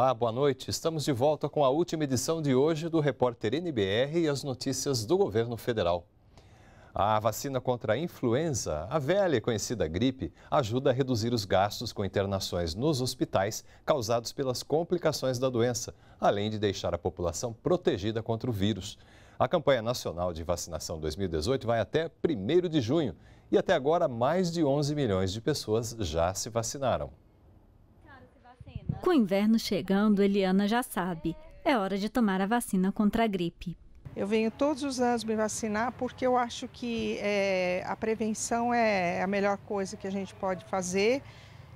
Olá, boa noite. Estamos de volta com a última edição de hoje do Repórter NBR e as notícias do governo federal. A vacina contra a influenza, a velha e conhecida gripe, ajuda a reduzir os gastos com internações nos hospitais causados pelas complicações da doença, além de deixar a população protegida contra o vírus. A campanha nacional de vacinação 2018 vai até 1 de junho e até agora mais de 11 milhões de pessoas já se vacinaram. Com o inverno chegando, Eliana já sabe, é hora de tomar a vacina contra a gripe. Eu venho todos os anos me vacinar porque eu acho que é, a prevenção é a melhor coisa que a gente pode fazer.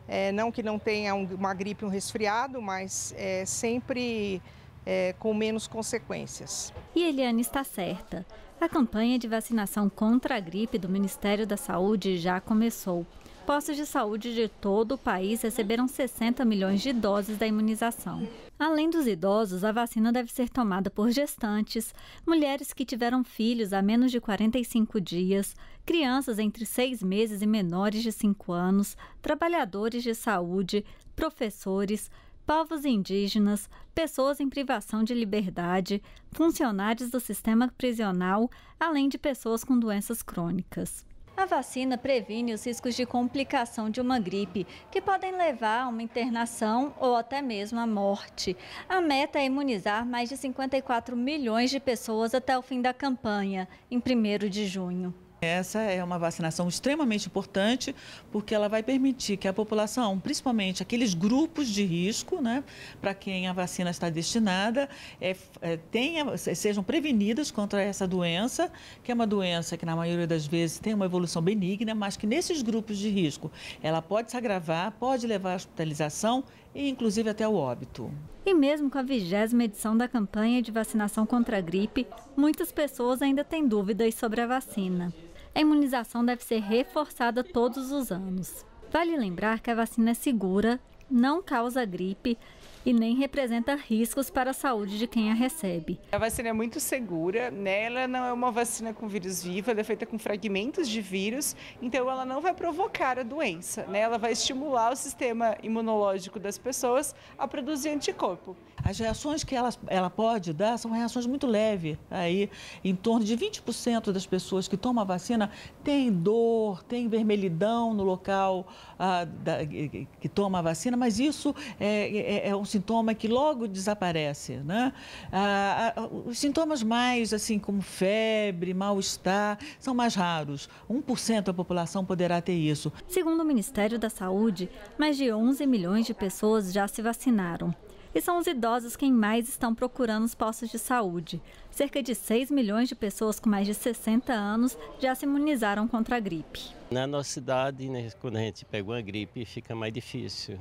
É, não que não tenha um, uma gripe, um resfriado, mas é, sempre é, com menos consequências. E Eliane está certa. A campanha de vacinação contra a gripe do Ministério da Saúde já começou. Postos de saúde de todo o país receberam 60 milhões de doses da imunização. Além dos idosos, a vacina deve ser tomada por gestantes, mulheres que tiveram filhos há menos de 45 dias, crianças entre 6 meses e menores de 5 anos, trabalhadores de saúde, professores, povos indígenas, pessoas em privação de liberdade, funcionários do sistema prisional, além de pessoas com doenças crônicas. A vacina previne os riscos de complicação de uma gripe, que podem levar a uma internação ou até mesmo à morte. A meta é imunizar mais de 54 milhões de pessoas até o fim da campanha, em 1 de junho. Essa é uma vacinação extremamente importante, porque ela vai permitir que a população, principalmente aqueles grupos de risco, né, para quem a vacina está destinada, é, é tenha, sejam prevenidas contra essa doença, que é uma doença que, na maioria das vezes, tem uma evolução benigna, mas que nesses grupos de risco ela pode se agravar, pode levar à hospitalização e, inclusive, até o óbito. E mesmo com a vigésima edição da campanha de vacinação contra a gripe, muitas pessoas ainda têm dúvidas sobre a vacina a imunização deve ser reforçada todos os anos. Vale lembrar que a vacina é segura, não causa gripe, e nem representa riscos para a saúde de quem a recebe. A vacina é muito segura, né? ela não é uma vacina com vírus vivo, ela é feita com fragmentos de vírus, então ela não vai provocar a doença, né? ela vai estimular o sistema imunológico das pessoas a produzir anticorpo. As reações que ela, ela pode dar são reações muito leves. Aí, em torno de 20% das pessoas que tomam a vacina têm dor, têm vermelhidão no local ah, da, que toma a vacina, mas isso é, é, é um sintoma que logo desaparece, né? Ah, ah, os sintomas mais, assim, como febre, mal-estar, são mais raros. 1% da população poderá ter isso. Segundo o Ministério da Saúde, mais de 11 milhões de pessoas já se vacinaram. E são os idosos quem mais estão procurando os postos de saúde. Cerca de 6 milhões de pessoas com mais de 60 anos já se imunizaram contra a gripe. Na nossa cidade, né, quando a gente pega uma gripe, fica mais difícil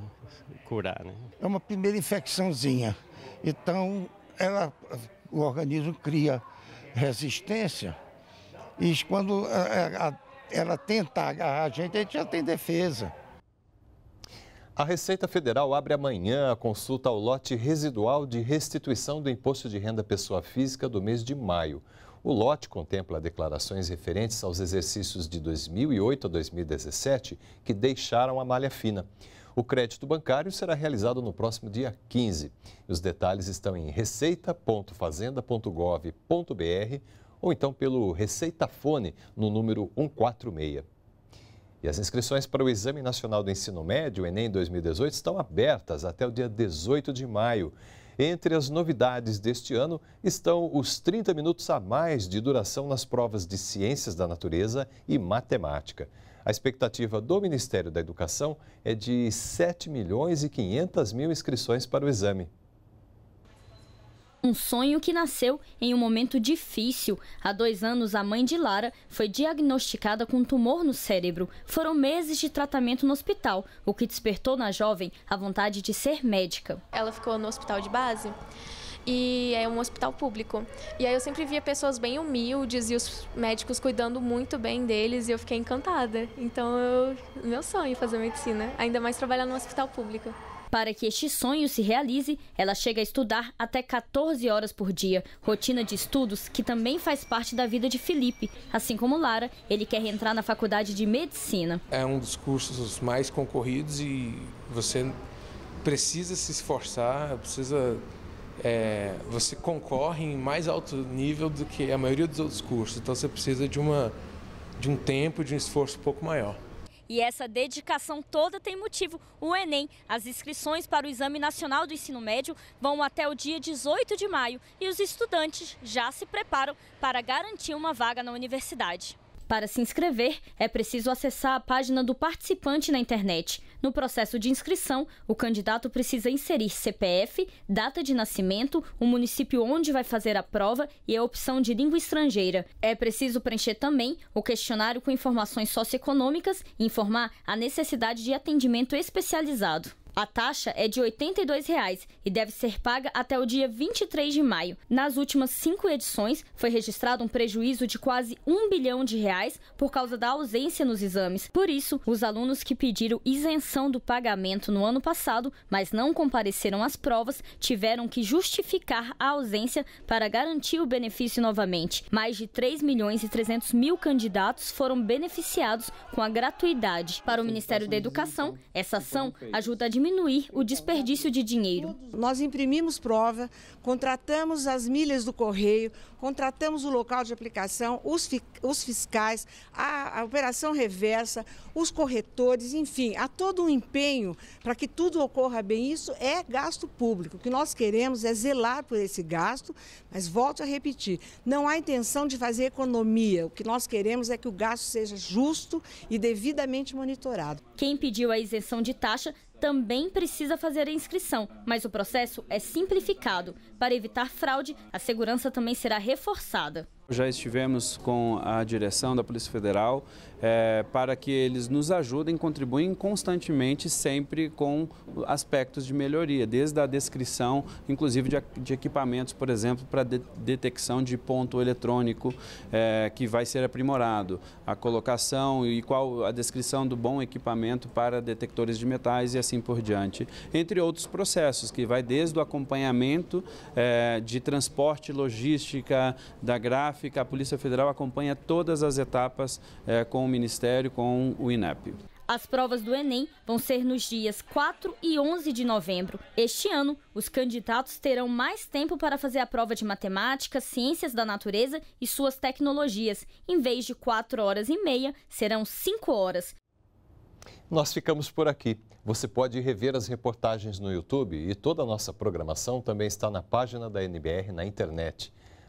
curar. Né? É uma primeira infecçãozinha. Então, ela, o organismo cria resistência e quando ela, eh, eh, ela tenta agarrar a gente, a gente já tem defesa. A Receita Federal abre amanhã a consulta ao lote residual de restituição do Imposto de Renda Pessoa Física do mês de maio. O lote contempla declarações referentes aos exercícios de 2008 a 2017 que deixaram a malha fina. O crédito bancário será realizado no próximo dia 15. Os detalhes estão em receita.fazenda.gov.br ou então pelo Receitafone no número 146. E as inscrições para o Exame Nacional do Ensino Médio, Enem 2018, estão abertas até o dia 18 de maio. Entre as novidades deste ano estão os 30 minutos a mais de duração nas provas de Ciências da Natureza e Matemática. A expectativa do Ministério da Educação é de 7 milhões e 500 mil inscrições para o exame. Um sonho que nasceu em um momento difícil. Há dois anos, a mãe de Lara foi diagnosticada com um tumor no cérebro. Foram meses de tratamento no hospital, o que despertou na jovem a vontade de ser médica. Ela ficou no hospital de base e é um hospital público. E aí eu sempre via pessoas bem humildes e os médicos cuidando muito bem deles e eu fiquei encantada. Então, eu, meu sonho é fazer medicina, ainda mais trabalhar no hospital público. Para que este sonho se realize, ela chega a estudar até 14 horas por dia, rotina de estudos que também faz parte da vida de Felipe. Assim como Lara, ele quer entrar na faculdade de medicina. É um dos cursos mais concorridos e você precisa se esforçar, precisa é, você concorre em mais alto nível do que a maioria dos outros cursos. Então você precisa de uma de um tempo, de um esforço um pouco maior. E essa dedicação toda tem motivo: o Enem. As inscrições para o Exame Nacional do Ensino Médio vão até o dia 18 de maio e os estudantes já se preparam para garantir uma vaga na universidade. Para se inscrever, é preciso acessar a página do participante na internet. No processo de inscrição, o candidato precisa inserir CPF, data de nascimento, o município onde vai fazer a prova e a opção de língua estrangeira. É preciso preencher também o questionário com informações socioeconômicas e informar a necessidade de atendimento especializado. A taxa é de R$ 82,00 e deve ser paga até o dia 23 de maio. Nas últimas cinco edições, foi registrado um prejuízo de quase um bilhão de reais por causa da ausência nos exames. Por isso, os alunos que pediram isenção do pagamento no ano passado, mas não compareceram às provas, tiveram que justificar a ausência para garantir o benefício novamente. Mais de 3 milhões e 300 mil candidatos foram beneficiados com a gratuidade. Para o Ministério da Educação, então, essa ação ajuda a diminuir diminuir o desperdício de dinheiro. Nós imprimimos prova, contratamos as milhas do correio, contratamos o local de aplicação, os, os fiscais, a, a operação reversa, os corretores, enfim, há todo um empenho para que tudo ocorra bem. Isso é gasto público. O que nós queremos é zelar por esse gasto, mas volto a repetir, não há intenção de fazer economia. O que nós queremos é que o gasto seja justo e devidamente monitorado. Quem pediu a isenção de taxa também precisa fazer a inscrição, mas o processo é simplificado. Para evitar fraude, a segurança também será reforçada. Já estivemos com a direção da Polícia Federal é, para que eles nos ajudem, contribuem constantemente, sempre com aspectos de melhoria, desde a descrição, inclusive de, de equipamentos, por exemplo, para de, detecção de ponto eletrônico, é, que vai ser aprimorado, a colocação e qual a descrição do bom equipamento para detectores de metais e assim por diante, entre outros processos, que vai desde o acompanhamento é, de transporte, logística, da gráfica, a Polícia Federal acompanha todas as etapas é, com o Ministério, com o INEP. As provas do Enem vão ser nos dias 4 e 11 de novembro. Este ano, os candidatos terão mais tempo para fazer a prova de matemática, ciências da natureza e suas tecnologias. Em vez de 4 horas e meia, serão 5 horas. Nós ficamos por aqui. Você pode rever as reportagens no YouTube e toda a nossa programação também está na página da NBR na internet.